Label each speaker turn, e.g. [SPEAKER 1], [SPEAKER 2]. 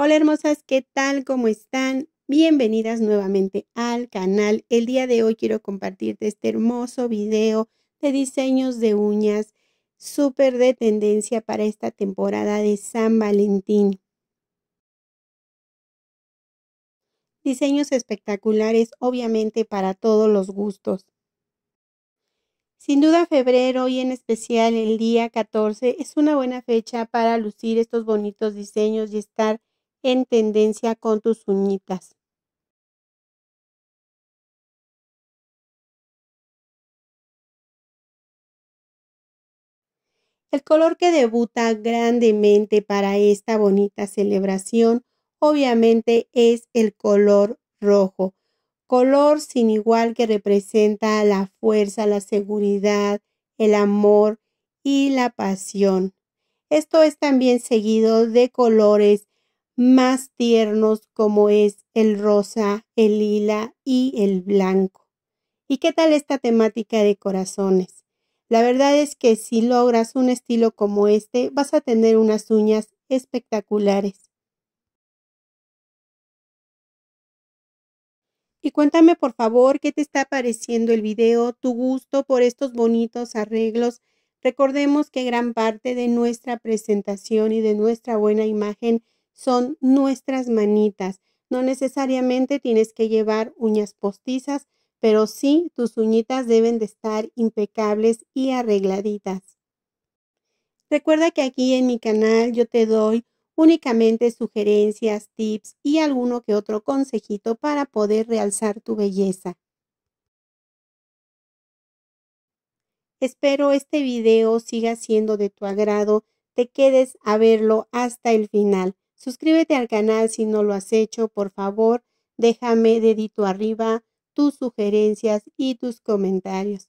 [SPEAKER 1] Hola hermosas, ¿qué tal? ¿Cómo están? Bienvenidas nuevamente al canal. El día de hoy quiero compartirte este hermoso video de diseños de uñas, súper de tendencia para esta temporada de San Valentín. Diseños espectaculares, obviamente para todos los gustos. Sin duda febrero y en especial el día 14 es una buena fecha para lucir estos bonitos diseños y
[SPEAKER 2] estar en tendencia con tus uñitas. El color que debuta grandemente para esta bonita
[SPEAKER 1] celebración obviamente es el color rojo, color sin igual que representa la fuerza, la seguridad, el amor y la pasión. Esto es también seguido de colores más tiernos como es el rosa, el lila y el blanco. ¿Y qué tal esta temática de corazones? La verdad es que si logras un estilo como este, vas a tener unas uñas espectaculares. Y cuéntame por favor qué te está pareciendo el video, tu gusto por estos bonitos arreglos. Recordemos que gran parte de nuestra presentación y de nuestra buena imagen son nuestras manitas. No necesariamente tienes que llevar uñas postizas, pero sí tus uñitas deben de estar impecables y arregladitas. Recuerda que aquí en mi canal yo te doy únicamente sugerencias, tips y alguno que otro consejito para poder realzar tu belleza. Espero este video siga siendo de tu agrado, te quedes a verlo hasta el final. Suscríbete al canal si no lo has hecho, por favor. Déjame dedito arriba
[SPEAKER 2] tus sugerencias y tus comentarios.